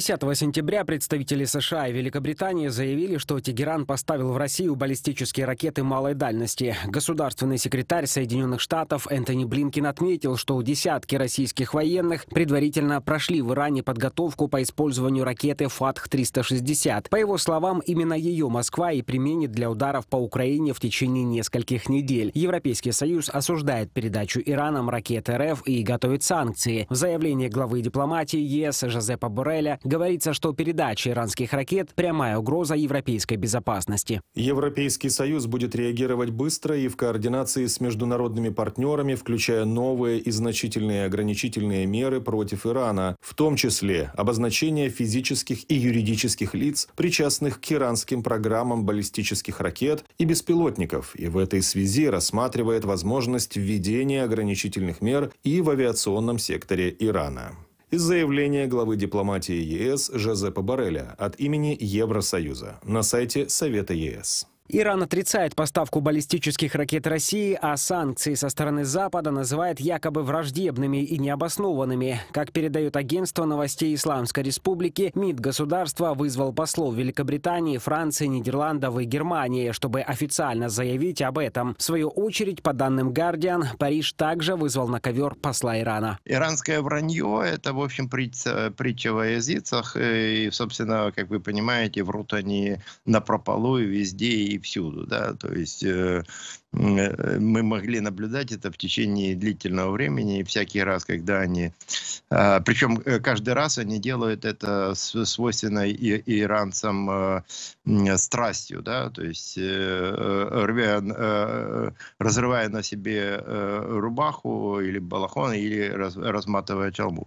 10 сентября представители США и Великобритании заявили, что Тегеран поставил в Россию баллистические ракеты малой дальности. Государственный секретарь Соединенных Штатов Энтони Блинкин отметил, что десятки российских военных предварительно прошли в Иране подготовку по использованию ракеты «Фатх-360». По его словам, именно ее Москва и применит для ударов по Украине в течение нескольких недель. Европейский Союз осуждает передачу Ираном ракет РФ и готовит санкции. В заявлении главы дипломатии ЕС Жозепа Борреля Говорится, что передача иранских ракет – прямая угроза европейской безопасности. Европейский Союз будет реагировать быстро и в координации с международными партнерами, включая новые и значительные ограничительные меры против Ирана, в том числе обозначение физических и юридических лиц, причастных к иранским программам баллистических ракет и беспилотников, и в этой связи рассматривает возможность введения ограничительных мер и в авиационном секторе Ирана из заявления главы дипломатии ЕС Жозепа Барреля от имени Евросоюза на сайте Совета ЕС. Иран отрицает поставку баллистических ракет России, а санкции со стороны Запада называет якобы враждебными и необоснованными. Как передает агентство новостей Исламской Республики, МИД государства вызвал послов Великобритании, Франции, Нидерландов и Германии, чтобы официально заявить об этом. В свою очередь, по данным Guardian, Париж также вызвал на ковер посла Ирана. Иранское вранье – это, в общем, притча, притча во языцах. И, собственно, как вы понимаете, врут они на прополу и везде, и всюду, да, то есть э, э, мы могли наблюдать это в течение длительного времени, и всякий раз, когда они, а, причем э, каждый раз они делают это с свойственной и, иранцам страстью, да, то есть рвя, разрывая на себе рубаху или балахон, или разматывая чалму.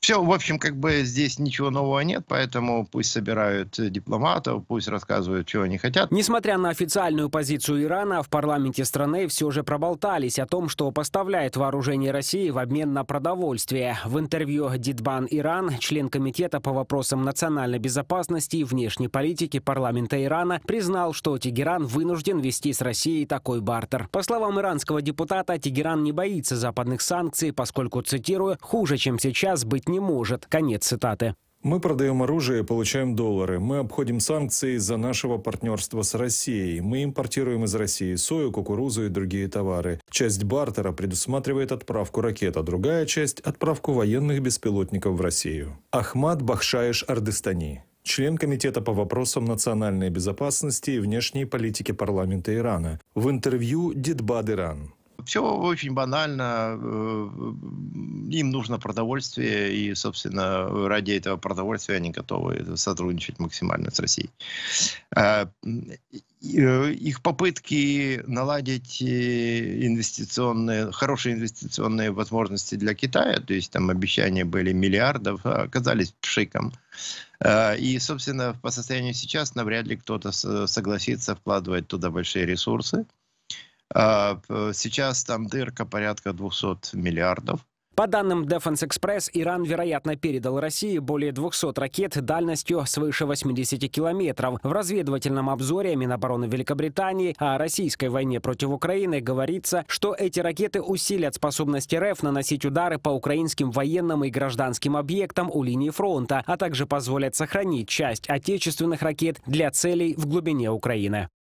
Все, в общем, как бы здесь ничего нового нет, поэтому пусть собирают дипломатов, пусть рассказывают, чего они хотят. Несмотря на на официальную позицию Ирана в парламенте страны все же проболтались о том, что поставляет вооружение России в обмен на продовольствие. В интервью Дидбан Иран, член комитета по вопросам национальной безопасности и внешней политики парламента Ирана, признал, что Тегеран вынужден вести с Россией такой бартер. По словам иранского депутата, Тегеран не боится западных санкций, поскольку, цитирую, «хуже, чем сейчас, быть не может». Конец цитаты. Мы продаем оружие и получаем доллары. Мы обходим санкции из-за нашего партнерства с Россией. Мы импортируем из России сою, кукурузу и другие товары. Часть бартера предусматривает отправку ракет, а другая часть – отправку военных беспилотников в Россию. Ахмад Бахшаеш Ардестани член Комитета по вопросам национальной безопасности и внешней политики парламента Ирана, в интервью «Дидбад Иран» все очень банально. Э, им нужно продовольствие, и, собственно, ради этого продовольствия они готовы сотрудничать максимально с Россией. А, э, их попытки наладить э, инвестиционные, хорошие инвестиционные возможности для Китая, то есть там обещания были миллиардов, а, оказались пшиком. А, и, собственно, по состоянию сейчас навряд ли кто-то согласится вкладывать туда большие ресурсы. А, сейчас там дырка порядка 200 миллиардов. По данным Defense Express, Иран, вероятно, передал России более 200 ракет дальностью свыше 80 километров. В разведывательном обзоре Минобороны Великобритании о российской войне против Украины говорится, что эти ракеты усилят способность РФ наносить удары по украинским военным и гражданским объектам у линии фронта, а также позволят сохранить часть отечественных ракет для целей в глубине Украины.